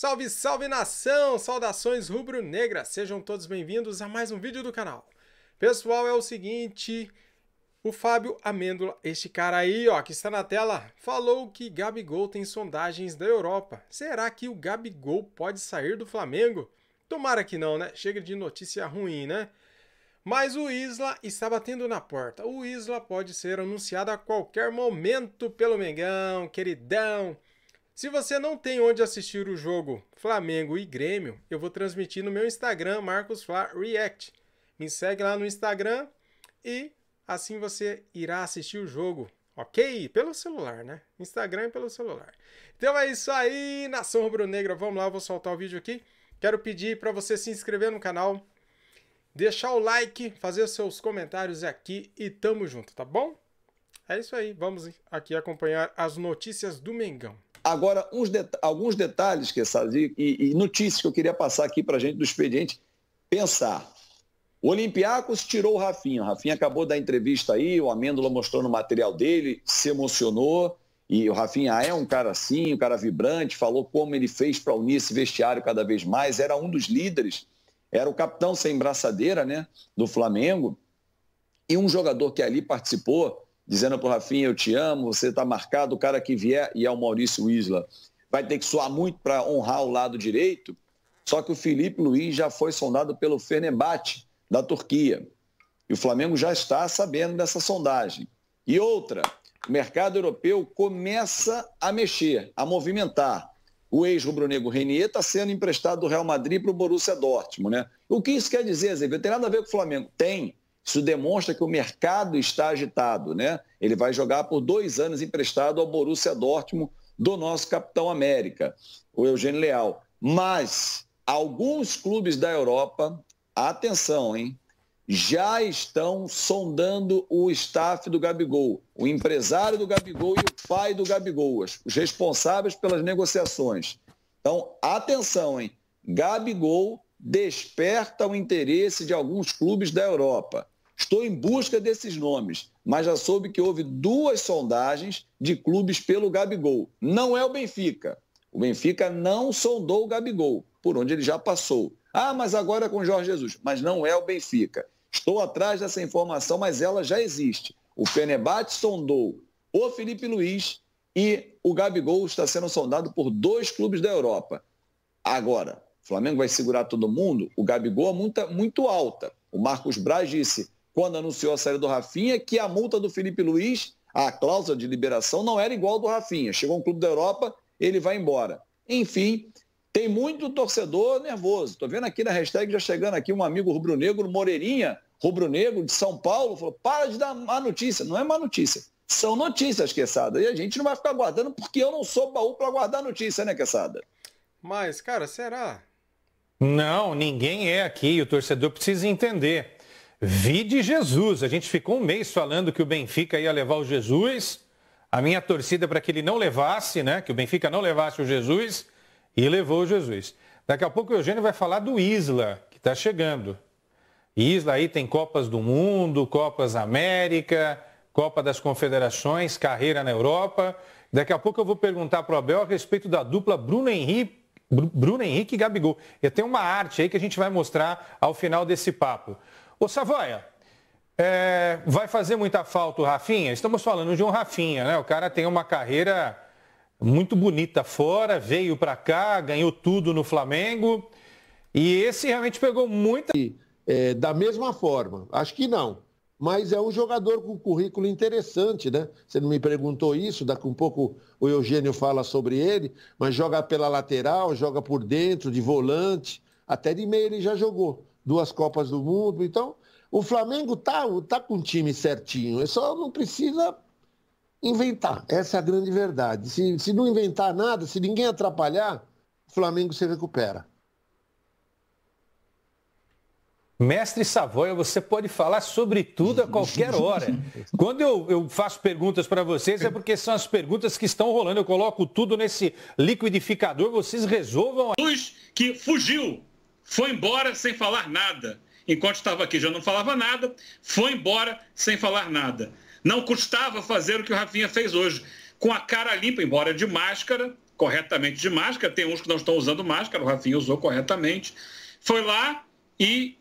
Salve, salve nação! Saudações rubro-negras! Sejam todos bem-vindos a mais um vídeo do canal. Pessoal, é o seguinte, o Fábio Amêndola, este cara aí, ó, que está na tela, falou que Gabigol tem sondagens da Europa. Será que o Gabigol pode sair do Flamengo? Tomara que não, né? Chega de notícia ruim, né? Mas o Isla está batendo na porta. O Isla pode ser anunciado a qualquer momento pelo Mengão, queridão. Se você não tem onde assistir o jogo Flamengo e Grêmio, eu vou transmitir no meu Instagram, Marcos Fla React. Me segue lá no Instagram e assim você irá assistir o jogo, ok? Pelo celular, né? Instagram e é pelo celular. Então é isso aí, nação rubro-negra. Vamos lá, eu vou soltar o vídeo aqui. Quero pedir para você se inscrever no canal, deixar o like, fazer os seus comentários aqui e tamo junto, tá bom? É isso aí, vamos aqui acompanhar as notícias do Mengão. Agora, deta alguns detalhes que e, e notícias que eu queria passar aqui para a gente do expediente pensar. O Olympiacos tirou o Rafinha. O Rafinha acabou da entrevista aí, o Amêndola mostrou no material dele, se emocionou. E o Rafinha é um cara assim, um cara vibrante, falou como ele fez para unir esse vestiário cada vez mais. Era um dos líderes, era o capitão sem braçadeira né, do Flamengo. E um jogador que ali participou, dizendo para o Rafinha, eu te amo, você está marcado, o cara que vier, e é o Maurício Isla, vai ter que suar muito para honrar o lado direito, só que o Felipe Luiz já foi sondado pelo Fenerbahçe, da Turquia. E o Flamengo já está sabendo dessa sondagem. E outra, o mercado europeu começa a mexer, a movimentar. O ex-rubro-negro Renier está sendo emprestado do Real Madrid para o Borussia Dortmund, né? O que isso quer dizer, Zé? Tem nada a ver com o Flamengo? Tem. Isso demonstra que o mercado está agitado, né? Ele vai jogar por dois anos emprestado ao Borussia Dortmund do nosso capitão América, o Eugênio Leal. Mas alguns clubes da Europa, atenção, hein? Já estão sondando o staff do Gabigol, o empresário do Gabigol e o pai do Gabigol, os responsáveis pelas negociações. Então, atenção, hein? Gabigol desperta o interesse de alguns clubes da Europa. Estou em busca desses nomes, mas já soube que houve duas sondagens de clubes pelo Gabigol. Não é o Benfica. O Benfica não sondou o Gabigol, por onde ele já passou. Ah, mas agora é com Jorge Jesus. Mas não é o Benfica. Estou atrás dessa informação, mas ela já existe. O Fenerbahçe sondou o Felipe Luiz e o Gabigol está sendo sondado por dois clubes da Europa. Agora, o Flamengo vai segurar todo mundo. O Gabigol é muito, muito alta. O Marcos Braz disse, quando anunciou a saída do Rafinha, que a multa do Felipe Luiz, a cláusula de liberação, não era igual do Rafinha. Chegou um clube da Europa, ele vai embora. Enfim, tem muito torcedor nervoso. Estou vendo aqui na hashtag já chegando aqui um amigo rubro-negro, Moreirinha, rubro-negro de São Paulo, falou: para de dar má notícia. Não é má notícia. São notícias, Queçada. E a gente não vai ficar guardando porque eu não sou baú para guardar notícia, né, Queçada? Mas, cara, será? Não, ninguém é aqui. O torcedor precisa entender. Vi de Jesus. A gente ficou um mês falando que o Benfica ia levar o Jesus. A minha torcida para que ele não levasse, né? Que o Benfica não levasse o Jesus e levou o Jesus. Daqui a pouco o Eugênio vai falar do Isla, que está chegando. Isla aí tem Copas do Mundo, Copas América, Copa das Confederações, carreira na Europa. Daqui a pouco eu vou perguntar para o Abel a respeito da dupla Bruno Henrique Bruno Henrique e Gabigol. E tem uma arte aí que a gente vai mostrar ao final desse papo. Ô Savoia, é, vai fazer muita falta o Rafinha? Estamos falando de um Rafinha, né? O cara tem uma carreira muito bonita fora, veio para cá, ganhou tudo no Flamengo. E esse realmente pegou muita. É, da mesma forma, acho que não mas é um jogador com currículo interessante, né? Você não me perguntou isso, daqui um pouco o Eugênio fala sobre ele, mas joga pela lateral, joga por dentro, de volante, até de meia ele já jogou, duas Copas do Mundo. Então, o Flamengo tá, tá com o time certinho, só não precisa inventar, essa é a grande verdade. Se, se não inventar nada, se ninguém atrapalhar, o Flamengo se recupera. Mestre Savoia, você pode falar sobre tudo a qualquer hora. Quando eu, eu faço perguntas para vocês, é porque são as perguntas que estão rolando. Eu coloco tudo nesse liquidificador, vocês resolvam. Jesus que fugiu, foi embora sem falar nada. Enquanto estava aqui já não falava nada, foi embora sem falar nada. Não custava fazer o que o Rafinha fez hoje, com a cara limpa, embora de máscara, corretamente de máscara. Tem uns que não estão usando máscara, o Rafinha usou corretamente. Foi lá e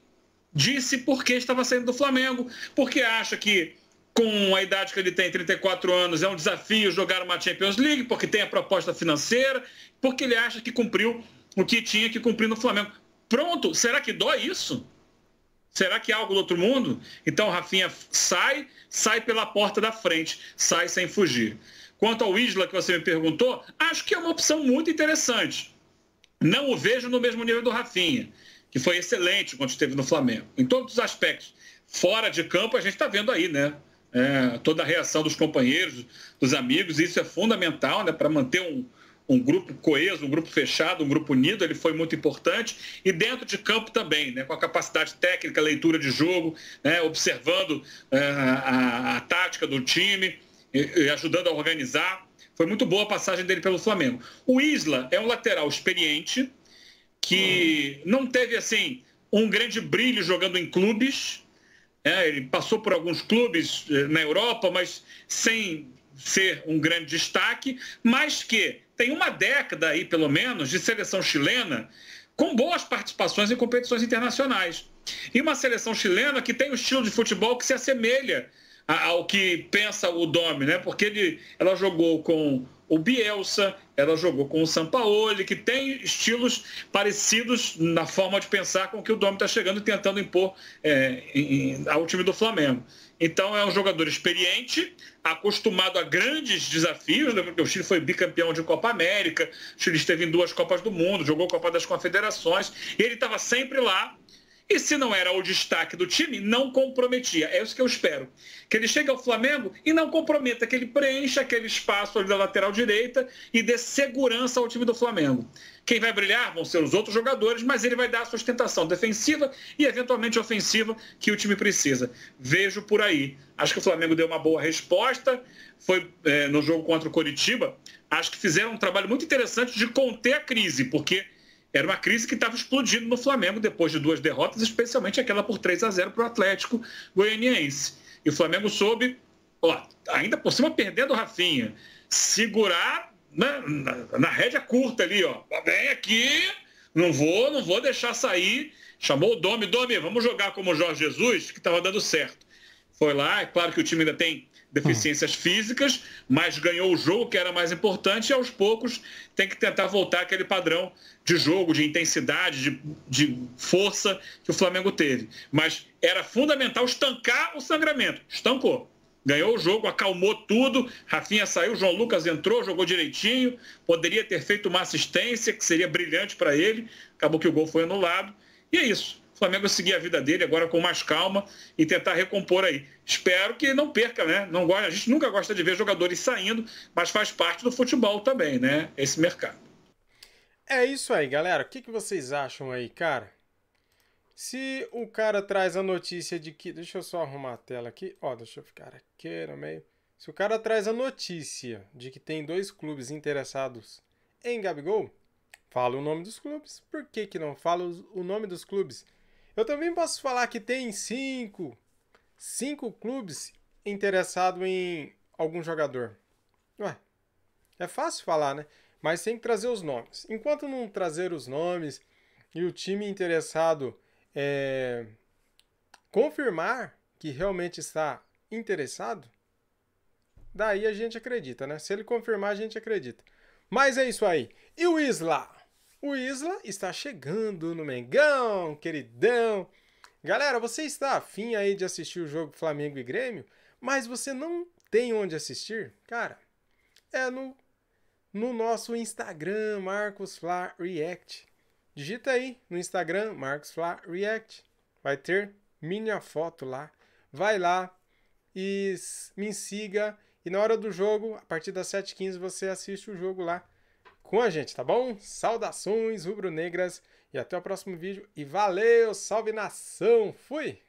disse por que estava saindo do Flamengo, porque acha que com a idade que ele tem, 34 anos, é um desafio jogar uma Champions League, porque tem a proposta financeira, porque ele acha que cumpriu o que tinha que cumprir no Flamengo. Pronto, será que dói isso? Será que é algo do outro mundo? Então o Rafinha sai, sai pela porta da frente, sai sem fugir. Quanto ao Isla que você me perguntou, acho que é uma opção muito interessante. Não o vejo no mesmo nível do Rafinha que foi excelente quando esteve no Flamengo, em todos os aspectos. Fora de campo, a gente está vendo aí, né? É, toda a reação dos companheiros, dos amigos, isso é fundamental né, para manter um, um grupo coeso, um grupo fechado, um grupo unido, ele foi muito importante. E dentro de campo também, né, com a capacidade técnica, leitura de jogo, né, observando é, a, a, tática do time e, e ajudando a organizar. Foi muito boa a passagem dele pelo Flamengo. O Isla é um lateral experiente, que não teve assim um grande brilho jogando em clubes. É, ele passou por alguns clubes eh, na Europa, mas sem ser um grande destaque, mas que tem uma década aí, pelo menos, de seleção chilena com boas participações em competições internacionais. E uma seleção chilena que tem um estilo de futebol que se assemelha ao que pensa o Domi, né? Porque ele, ela jogou com o Bielsa, ela jogou com o Sampaoli, que tem estilos parecidos na forma de pensar com que o Domi está chegando e tentando impor é, em, ao time do Flamengo. Então é um jogador experiente, acostumado a grandes desafios, né? porque o Chile foi bicampeão de Copa América, o Chile esteve em duas Copas do Mundo, jogou Copa das Confederações, e ele estava sempre lá e se não era o destaque do time, não comprometia. É isso que eu espero. Que ele chegue ao Flamengo e não comprometa, que ele preencha aquele espaço ali da lateral direita e dê segurança ao time do Flamengo. Quem vai brilhar vão ser os outros jogadores, mas ele vai dar a sustentação defensiva e eventualmente ofensiva que o time precisa. Vejo por aí. Acho que o Flamengo deu uma boa resposta. Foi é, no jogo contra o Coritiba. Acho que fizeram um trabalho muito interessante de conter a crise, porque era uma crise que estava explodindo no Flamengo depois de duas derrotas, especialmente aquela por 3 a 0 para o Atlético Goianiense. E o Flamengo soube, ó, ainda por cima perdendo o Rafinha, segurar na, na, na rédea curta ali, ó. Vem aqui, não vou, não vou deixar sair. Chamou o Domi, Domi, vamos jogar como o Jorge Jesus, que estava dando certo. Foi lá, é claro que o time ainda tem deficiências físicas, mas ganhou o jogo, que era mais importante, e aos poucos tem que tentar voltar aquele padrão de jogo, de intensidade, de, de força que o Flamengo teve. Mas era fundamental estancar o sangramento. Estancou. Ganhou o jogo, acalmou tudo. Rafinha saiu, João Lucas entrou, jogou direitinho. Poderia ter feito uma assistência que seria brilhante para ele. Acabou que o gol foi anulado. E é isso. Flamengo seguir a vida dele agora com mais calma e tentar recompor aí. Espero que não perca, né? Não gosta, a gente nunca gosta de ver jogadores saindo, mas faz parte do futebol também, né? Esse mercado. É isso aí, galera. O que, que vocês acham aí, cara? Se o cara traz a notícia de que. Deixa eu só arrumar a tela aqui. Ó, deixa eu ficar aqui no meio. Se o cara traz a notícia de que tem dois clubes interessados em Gabigol, fala o nome dos clubes. Por que, que não fala o nome dos clubes? Eu também posso falar que tem cinco, cinco clubes interessados em algum jogador. Ué, é fácil falar, né? Mas tem que trazer os nomes. Enquanto não trazer os nomes e o time interessado é, confirmar que realmente está interessado, daí a gente acredita, né? Se ele confirmar, a gente acredita. Mas é isso aí. E o Isla? O Isla está chegando no Mengão, queridão. Galera, você está afim aí de assistir o jogo Flamengo e Grêmio, mas você não tem onde assistir? Cara, é no, no nosso Instagram, Marcos Fla React. Digita aí no Instagram, Marcos Fla React. Vai ter minha foto lá. Vai lá e me siga. E na hora do jogo, a partir das 7h15, você assiste o jogo lá com a gente, tá bom? Saudações rubro-negras e até o próximo vídeo. E valeu, salve nação! Fui!